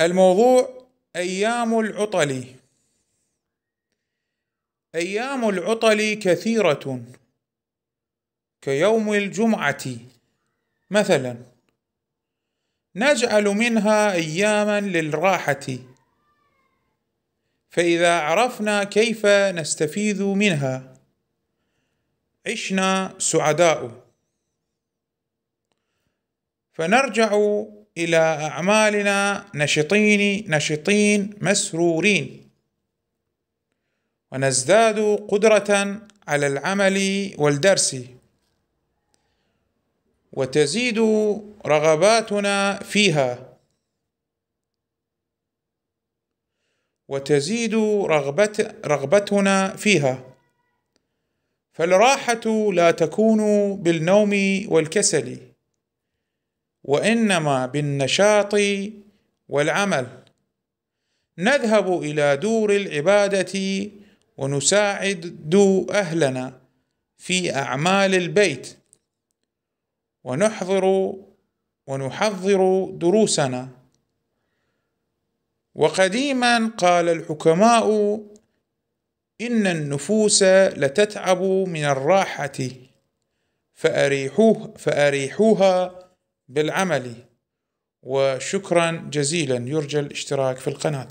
الموضوع أيام العطل أيام العطل كثيرة كيوم الجمعة مثلا نجعل منها أياما للراحة فإذا عرفنا كيف نستفيد منها عشنا سعداء فنرجع إلى أعمالنا نشطين نشطين مسرورين ونزداد قدرة على العمل والدرس وتزيد رغباتنا فيها وتزيد رغبت رغبتنا فيها فالراحة لا تكون بالنوم والكسل وانما بالنشاط والعمل نذهب الى دور العباده ونساعد اهلنا في اعمال البيت ونحضر ونحضر دروسنا وقديما قال الحكماء ان النفوس لتتعب من الراحه فاريحوه فاريحوها بالعمل وشكرا جزيلا يرجى الاشتراك في القناه